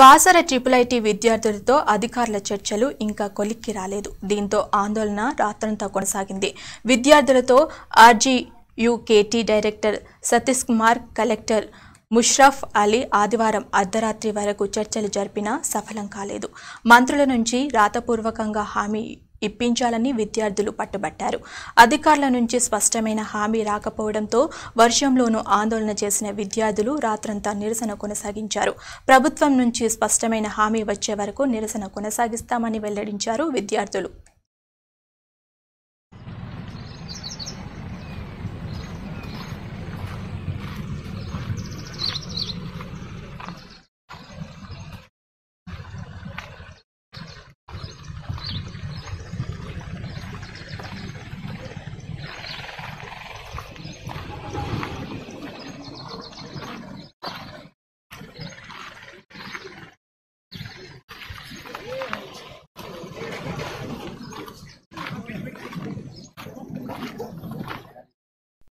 Basara triple IT విద్యార్థులతో అధికారుల చర్చలు ఇంకా కొలిక్కి రాలేదు దీంతో ఆందోళన రాత్రంతా కొనసాగింది విద్యార్థులతో RGUKT director Satish Kumar collector Musharraf Ali ఆదివారం అర్ధరాత్రి వరకు చర్చలు జరిపినా సఫలం కాలేదు మంత్రుల నుంచి రాతపూర్వకంగా హామీ ఇప్పించాలని విద్యార్థులు పట్టుబట్టారు అధికారుల నుంచి స్పష్టమైన హామీ రాకపోవడంతో వర్షంలోనూ ఆందోళన చేసిన విద్యార్థులు రాత్రంతా నిరసన కొనసాగించారు ప్రభుత్వం నుంచి స్పష్టమైన హామీ వచ్చే వరకు నిరసన కొనసాగిస్తామని వెల్లడించారు విద్యార్థులు